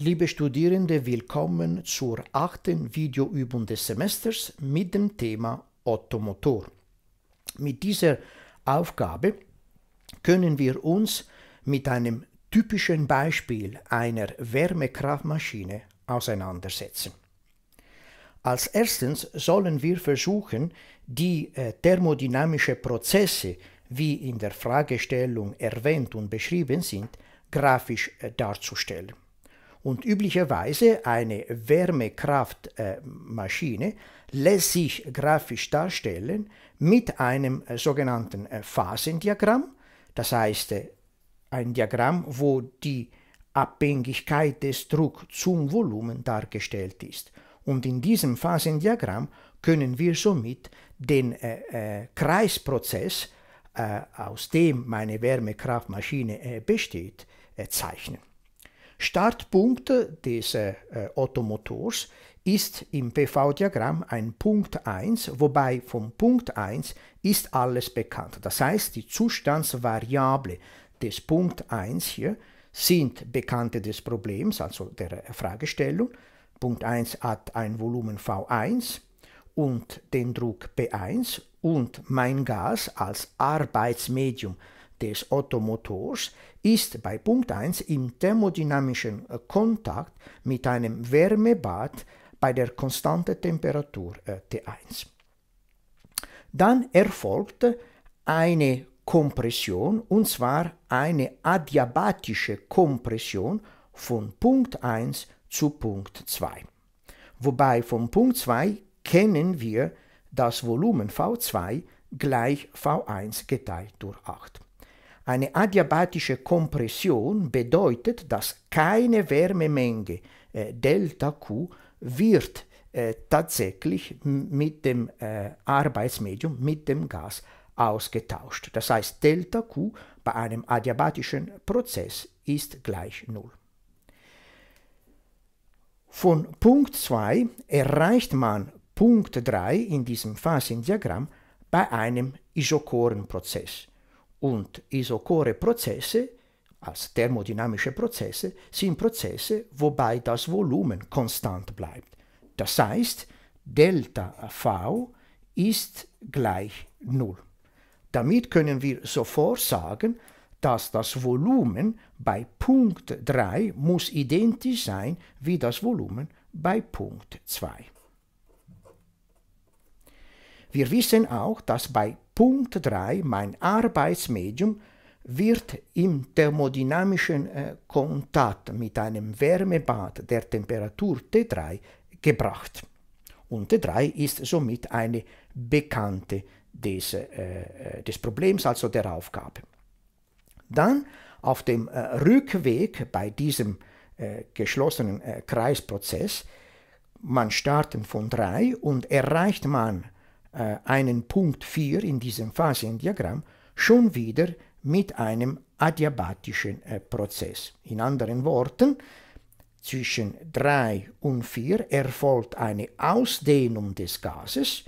Liebe Studierende, willkommen zur achten Videoübung des Semesters mit dem Thema Ottomotor. Mit dieser Aufgabe können wir uns mit einem typischen Beispiel einer Wärmekraftmaschine auseinandersetzen. Als erstens sollen wir versuchen, die äh, thermodynamische Prozesse, wie in der Fragestellung erwähnt und beschrieben sind, grafisch äh, darzustellen. Und üblicherweise eine Wärmekraftmaschine lässt sich grafisch darstellen mit einem äh, sogenannten äh, Phasendiagramm, das heißt äh, ein Diagramm, wo die Abhängigkeit des Drucks zum Volumen dargestellt ist. Und in diesem Phasendiagramm können wir somit den Kreisprozess, aus dem meine Wärmekraftmaschine besteht, zeichnen. Startpunkt des äh, Ottomotors ist im PV-Diagramm ein Punkt 1, wobei vom Punkt 1 ist alles bekannt. Das heißt, die Zustandsvariable des Punkt 1 hier sind Bekannte des Problems, also der Fragestellung. Punkt 1 hat ein Volumen V1 und den Druck P1 und mein Gas als Arbeitsmedium des Ottomotors ist bei Punkt 1 im thermodynamischen Kontakt mit einem Wärmebad bei der konstanten Temperatur äh, T1. Dann erfolgt eine Kompression, und zwar eine adiabatische Kompression von Punkt 1 zu Punkt 2. Wobei von Punkt 2 kennen wir das Volumen V2 gleich V1 geteilt durch 8. Eine adiabatische Kompression bedeutet, dass keine Wärmemenge äh, Delta Q wird äh, tatsächlich mit dem äh, Arbeitsmedium, mit dem Gas ausgetauscht. Das heißt, Delta Q bei einem adiabatischen Prozess ist gleich null. Von Punkt 2 erreicht man Punkt 3 in diesem Phasendiagramm bei einem Isochorenprozess. Prozess und isochore Prozesse als thermodynamische Prozesse sind Prozesse, wobei das Volumen konstant bleibt. Das heißt, Delta V ist gleich 0. Damit können wir sofort sagen, dass das Volumen bei Punkt 3 muss identisch sein wie das Volumen bei Punkt 2. Wir wissen auch, dass bei Punkt 3 mein Arbeitsmedium wird im thermodynamischen äh, Kontakt mit einem Wärmebad der Temperatur T3 gebracht. Und T3 ist somit eine Bekannte des, äh, äh, des Problems, also der Aufgabe. Dann auf dem äh, Rückweg bei diesem äh, geschlossenen äh, Kreisprozess, man startet von 3 und erreicht man äh, einen Punkt 4 in diesem Phasendiagramm schon wieder mit einem adiabatischen äh, Prozess. In anderen Worten, zwischen 3 und 4 erfolgt eine Ausdehnung des Gases,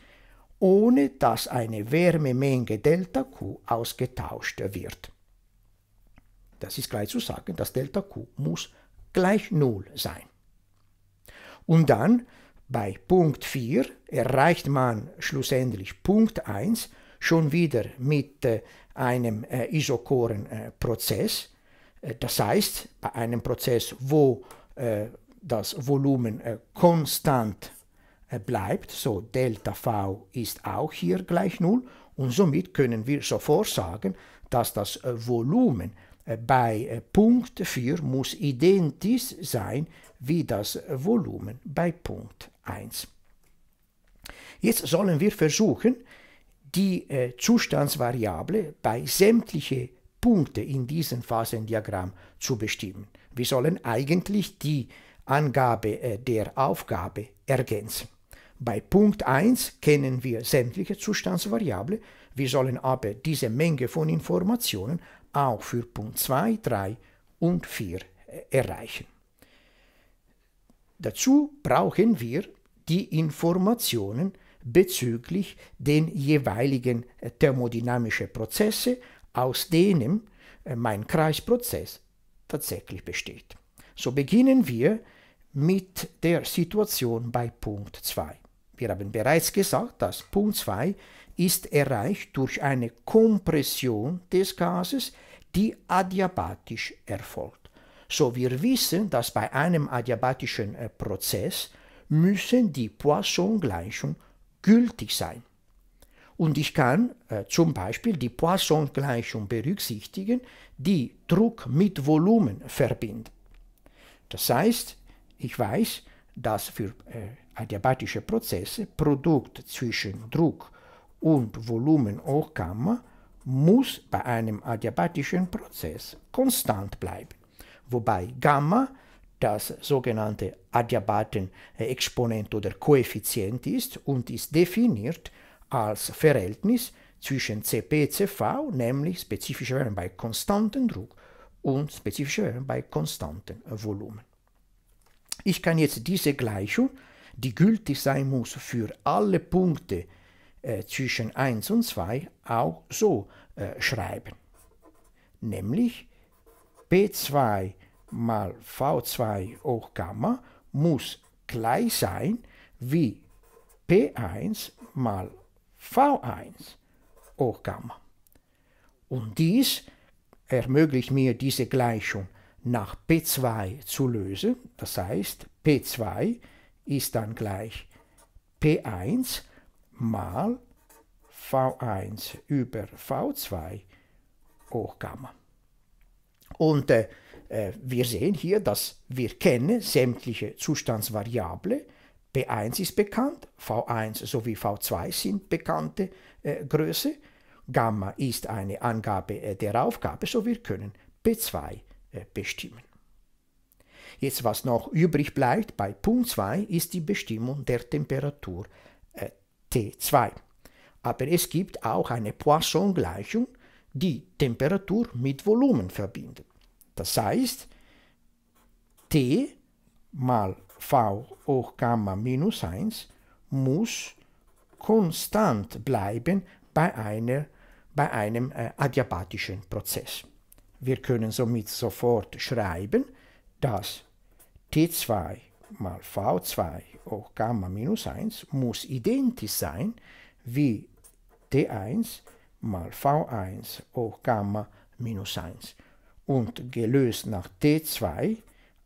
ohne dass eine Wärmemenge Delta Q ausgetauscht wird. Das ist gleich zu sagen, dass Delta Q muss gleich Null sein. Und dann bei Punkt 4 erreicht man schlussendlich Punkt 1 schon wieder mit äh, einem äh, isochoren Prozess. Äh, das heißt, bei einem Prozess, wo das Volumen konstant bleibt, so Delta V ist auch hier gleich 0 und somit können wir sofort sagen, dass das Volumen bei Punkt 4 muss identisch sein wie das Volumen bei Punkt 1. Jetzt sollen wir versuchen, die äh, Zustandsvariable bei sämtlichen Punkten in diesem Phasendiagramm zu bestimmen. Wir sollen eigentlich die Angabe äh, der Aufgabe ergänzen. Bei Punkt 1 kennen wir sämtliche Zustandsvariable, wir sollen aber diese Menge von Informationen auch für Punkt 2, 3 und 4 äh, erreichen. Dazu brauchen wir die Informationen bezüglich den jeweiligen äh, thermodynamischen Prozesse, aus denen äh, mein Kreisprozess tatsächlich besteht. So beginnen wir mit der Situation bei Punkt 2. Wir haben bereits gesagt, dass Punkt 2 ist erreicht durch eine Kompression des Gases, die adiabatisch erfolgt. So wir wissen, dass bei einem adiabatischen äh, Prozess müssen die Poisson-Gleichungen gültig sein. Und ich kann äh, zum Beispiel die Poisson-Gleichung berücksichtigen, die Druck mit Volumen verbindet. Das heißt, ich weiß, dass für äh, adiabatische Prozesse Produkt zwischen Druck und Volumen O-Gamma muss bei einem adiabatischen Prozess konstant bleiben, wobei Gamma das sogenannte Adiabaten-Exponent äh, oder Koeffizient ist und ist definiert als Verhältnis zwischen Cp Cv, nämlich spezifische Wärme bei konstantem Druck und spezifische Wärme bei konstantem Volumen. Ich kann jetzt diese Gleichung, die gültig sein muss für alle Punkte äh, zwischen 1 und 2, auch so äh, schreiben. Nämlich P2 mal V2 hoch Gamma muss gleich sein wie P1 mal V1 hoch Gamma. Und dies ermöglicht mir diese Gleichung nach P2 zu lösen. Das heißt, P2 ist dann gleich P1 mal V1 über V2 hoch Gamma. Und äh, äh, wir sehen hier, dass wir kennen sämtliche Zustandsvariable. B1 ist bekannt, V1 sowie V2 sind bekannte äh, Größe. Gamma ist eine Angabe äh, der Aufgabe, so wir können B2 äh, bestimmen. Jetzt, was noch übrig bleibt bei Punkt 2, ist die Bestimmung der Temperatur äh, T2. Aber es gibt auch eine Poisson-Gleichung, die Temperatur mit Volumen verbindet. Das heißt, t mal v hoch Gamma minus 1 muss konstant bleiben bei, einer, bei einem äh, adiabatischen Prozess. Wir können somit sofort schreiben, dass t2 mal v2 hoch Gamma minus 1 muss identisch sein wie t1 mal v1 hoch Gamma minus 1 und gelöst nach T2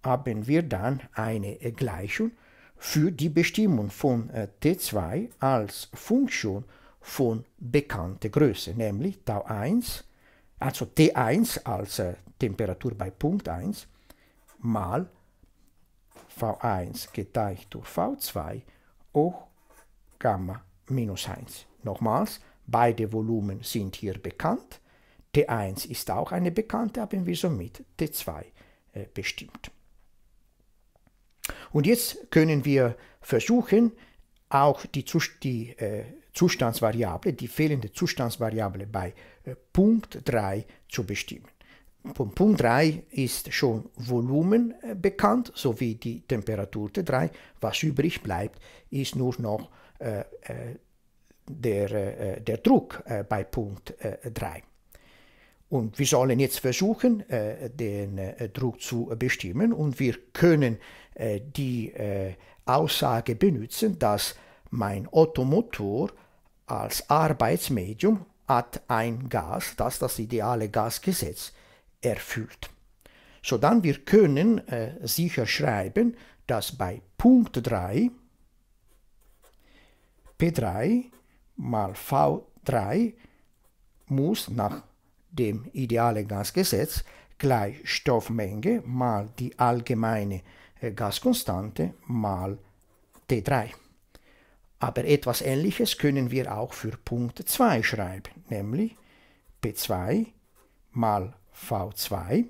haben wir dann eine Gleichung für die Bestimmung von äh, T2 als Funktion von bekannter Größe, nämlich Tau1, also T1 als äh, Temperatur bei Punkt 1 mal V1 geteilt durch V2 hoch Gamma minus 1. Nochmals, beide Volumen sind hier bekannt T1 ist auch eine bekannte, haben wir somit T2 äh, bestimmt. Und jetzt können wir versuchen, auch die, die äh, Zustandsvariable, die fehlende Zustandsvariable bei äh, Punkt 3 zu bestimmen. Von Punkt 3 ist schon Volumen äh, bekannt, sowie die Temperatur T3. Was übrig bleibt, ist nur noch äh, äh, der, äh, der Druck bei Punkt 3. Und wir sollen jetzt versuchen, äh, den äh, Druck zu bestimmen. Und wir können äh, die Aussage benutzen, dass mein Automotor als Arbeitsmedium hat ein Gas, das das ideale Gasgesetz erfüllt. So dann wir können sicher schreiben, dass bei Punkt 3 P3 mal V3 muss nach dem idealen Gasgesetz gleich Stoffmenge mal die allgemeine äh, Gaskonstante mal T3. Aber etwas Ähnliches können wir auch für Punkt 2 schreiben, nämlich P2 mal V2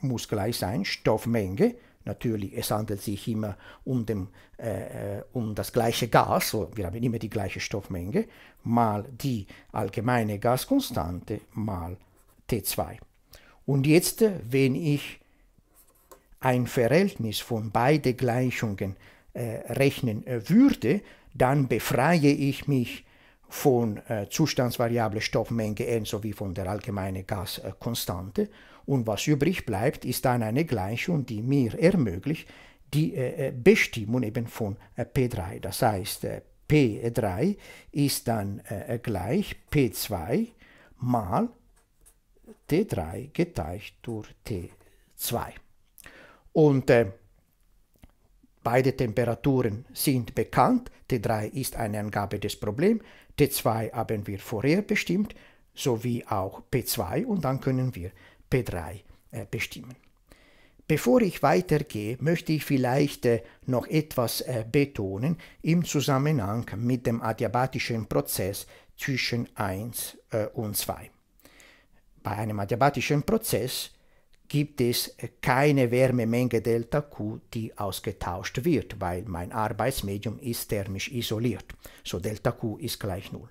muss gleich sein Stoffmenge Natürlich, es handelt sich immer um, dem, äh, äh um das gleiche Gas, so, wir haben immer die gleiche Stoffmenge, mal die allgemeine Gaskonstante mal T2. Und jetzt, äh, wenn ich ein Verhältnis von beiden Gleichungen äh, rechnen äh, würde, dann befreie ich mich von äh, Zustandsvariable Stoffmenge n sowie von der allgemeinen Gaskonstante und was übrig bleibt, ist dann eine Gleichung, die mir ermöglicht, die äh, äh, Bestimmung eben von äh, P3. Das heißt, P3 ist dann gleich P2 mal T3 geteilt durch T2. Und beide Temperaturen sind bekannt. T3 ist eine Angabe des Problems, T2 haben wir vorher bestimmt, sowie auch P2 und dann können wir P3 äh, bestimmen. Bevor ich weitergehe, möchte ich vielleicht äh, noch etwas äh, betonen im Zusammenhang mit dem adiabatischen Prozess zwischen 1 und 2. Bei einem adiabatischen Prozess gibt es keine Wärmemenge Delta Q, die ausgetauscht wird, weil mein Arbeitsmedium ist thermisch isoliert. So Delta Q ist gleich 0.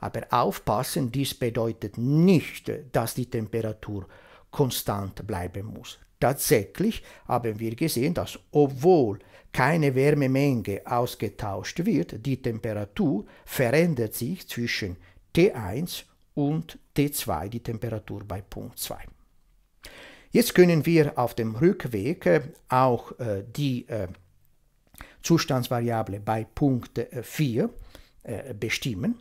Aber aufpassen, dies bedeutet nicht, dass die Temperatur konstant bleiben muss. Tatsächlich haben wir gesehen, dass obwohl keine Wärmemenge ausgetauscht wird, die Temperatur verändert sich zwischen T1 und T2, die Temperatur bei Punkt 2. Jetzt können wir auf dem Rückweg äh, auch äh, die äh, Zustandsvariable bei Punkt 4 bestimmen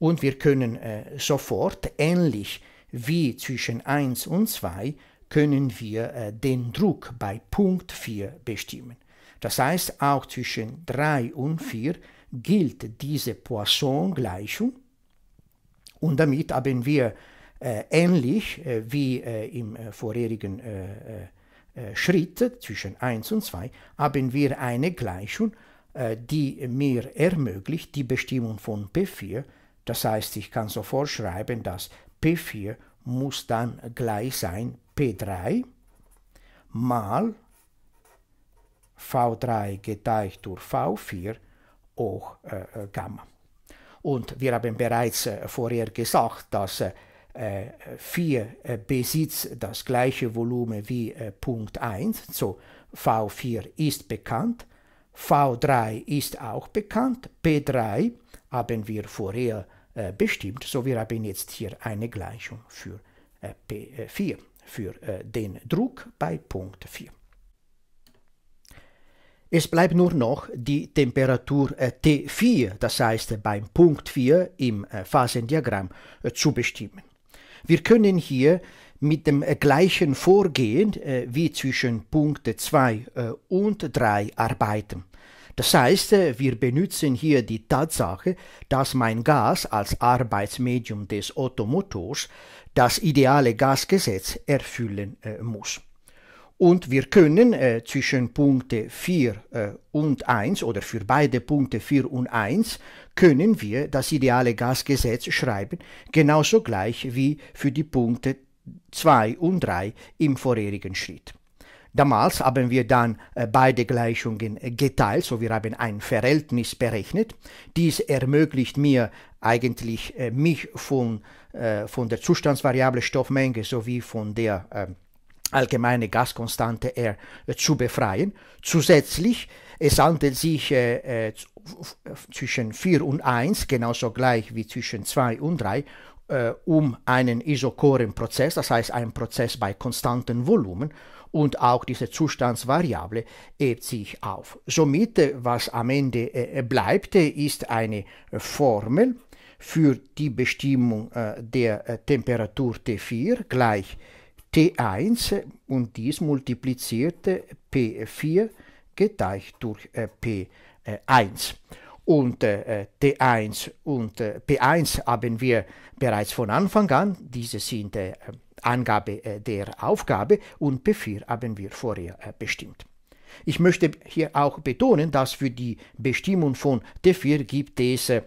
und wir können sofort ähnlich äh, wie zwischen 1 und 2 können wir äh, den Druck bei Punkt 4 bestimmen. Das heißt, auch zwischen 3 und 4 gilt diese Poisson-Gleichung und damit haben wir äh, ähnlich äh, wie äh, im äh, vorherigen äh, Schritt zwischen 1 und 2 haben wir eine Gleichung, die mir ermöglicht die Bestimmung von P4. Das heißt, ich kann sofort schreiben, dass P4 muss dann gleich sein P3 mal V3 geteilt durch V4 hoch äh, äh, Gamma. Und wir haben bereits äh, vorher gesagt, dass äh, 4 äh, besitzt das gleiche Volumen wie äh, Punkt 1, so V4 ist bekannt, V3 ist auch bekannt, P3 haben wir vorher äh, äh, bestimmt, so wir haben jetzt hier eine Gleichung für äh, P4, äh, für den Druck bei Punkt 4. Es bleibt nur noch die Temperatur T4, das heißt beim Punkt 4 im Phasendiagramm, zu bestimmen. Wir können hier mit dem gleichen Vorgehen wie zwischen Punkte 2 und 3 arbeiten. Das heißt, äh, wir benutzen hier die Tatsache, dass mein Gas als Arbeitsmedium des Automotors das ideale Gasgesetz erfüllen äh, muss. Und wir können äh, zwischen Punkte 4 äh, und 1 oder für beide Punkte 4 und 1 können wir das ideale Gasgesetz schreiben, genauso gleich wie für die Punkte 2 und 3 im vorherigen Schritt. Damals haben wir dann äh, beide Gleichungen äh, geteilt, so wir haben ein Verhältnis berechnet. Dies ermöglicht mir eigentlich äh, mich von, von der Zustandsvariable Stoffmenge sowie von der allgemeine Gaskonstante R zu befreien. Zusätzlich, es handelt sich äh, zwischen 4 und 1, genauso gleich wie zwischen 2 und 3, äh, um einen isochoren Prozess, das heißt einen Prozess bei konstantem Volumen und auch diese Zustandsvariable hebt sich auf. Somit, äh, was am Ende äh, äh, bleibt, ist eine Formel für die Bestimmung der Temperatur T4 gleich T1 und dies multipliziert P4 geteilt durch P1 und äh, T1 und äh, P1 haben wir bereits von Anfang an. Diese sind äh, Angabe äh, der Aufgabe und P4 haben wir vorher äh, bestimmt. Ich möchte hier auch betonen, dass für die Bestimmung von T4 gibt es äh,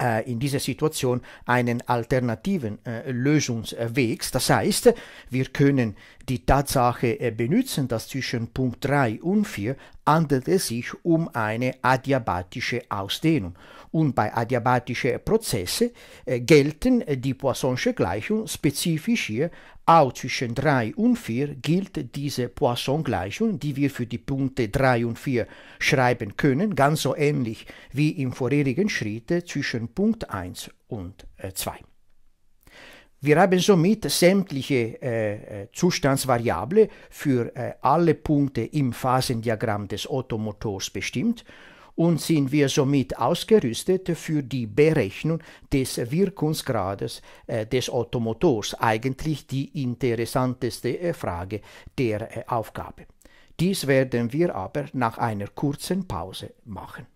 äh, in dieser Situation einen alternativen äh, Lösungswegs. Das heißt, wir können die Tatsache äh, benutzen, dass zwischen Punkt 3 und 4 handelt es sich um eine adiabatische Ausdehnung und bei adiabatischen Prozessen eh, gelten eh, die Poissonsche Gleichung spezifisch eh, hier auch zwischen 3 und 4 gilt diese Poisson-Gleichung, die wir für die Punkte 3 und 4 schreiben können, ganz so ähnlich wie im vorherigen Schritt zwischen Punkt 1 und 2. Wir haben somit sämtliche äh, Zustandsvariable für äh, alle Punkte im Phasendiagramm des Automotors bestimmt und sind wir somit ausgerüstet für die Berechnung des Wirkungsgrades äh, des Automotors, eigentlich die interessanteste äh, Frage der äh, Aufgabe. Dies werden wir aber nach einer kurzen Pause machen.